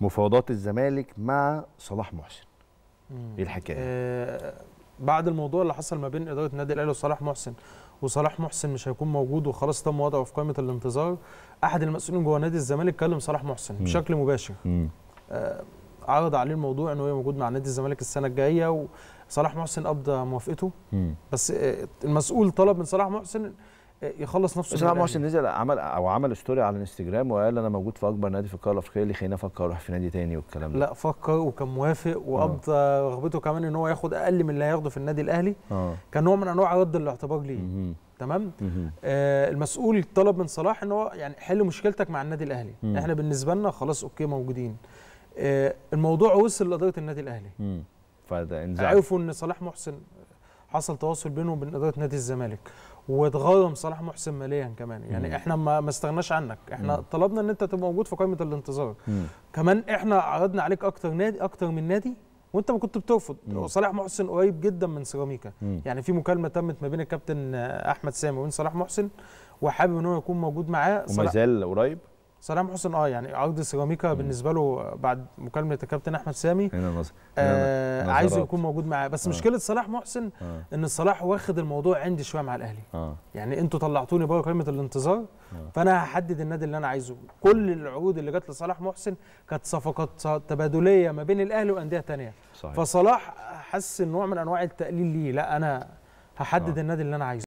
مفاوضات الزمالك مع صلاح محسن ايه الحكايه آه بعد الموضوع اللي حصل ما بين اداره النادي الاهلي وصلاح محسن وصلاح محسن مش هيكون موجود وخلاص تم وضعه في قائمه الانتظار احد المسؤولين جوه نادي الزمالك كلم صلاح محسن مم. بشكل مباشر آه عرض عليه الموضوع انه هو موجود مع نادي الزمالك السنه الجايه وصلاح محسن ابدى موافقته مم. بس آه المسؤول طلب من صلاح محسن يخلص نفسه بس امام محسن نزل عمل او عمل ستوري على الانستجرام وقال انا موجود في اكبر نادي في القاره الافريقيه اللي خليني افكر اروح في نادي تاني والكلام ده لا فكر وكان موافق وقبض آه. رغبته كمان ان هو ياخد اقل من اللي هياخده في النادي الاهلي أوه. كان نوع من انواع رد الاعتبار ليه تمام آه المسؤول طلب من صلاح ان هو يعني حل مشكلتك مع النادي الاهلي مم. احنا بالنسبه لنا خلاص اوكي موجودين آه الموضوع وصل لاداره النادي الاهلي فده انزعج عرفوا ان صلاح محسن حصل تواصل بينه وبين اداره نادي الزمالك واتغرم صلاح محسن ماليا كمان يعني مم. احنا ما استغناش عنك احنا مم. طلبنا ان انت تبقى موجود في قائمه الانتظار مم. كمان احنا عرضنا عليك اكتر نادي اكتر من نادي وانت ما كنت بترفض صلاح محسن قريب جدا من سيراميكا يعني في مكالمه تمت ما بين الكابتن احمد سامي وبين صلاح محسن وحابب ان هو يكون موجود معاه وما زال قريب سلام حسن اه يعني عقد سيراميكا بالنسبه له بعد مكالمه الكابتن احمد سامي هنا نظر. آه عايزه يكون موجود معاه بس آه. مشكله صلاح محسن آه. ان صلاح واخد الموضوع عندي شويه مع الاهلي آه. يعني انتوا طلعتوني بره كلمه الانتظار آه. فانا هحدد النادي اللي انا عايزه كل العقود اللي جت لصلاح محسن كانت صفقات تبادليه ما بين الاهلي وانديه ثانيه فصلاح حس نوع من انواع التقليل ليه لا انا هحدد آه. النادي اللي انا عايزه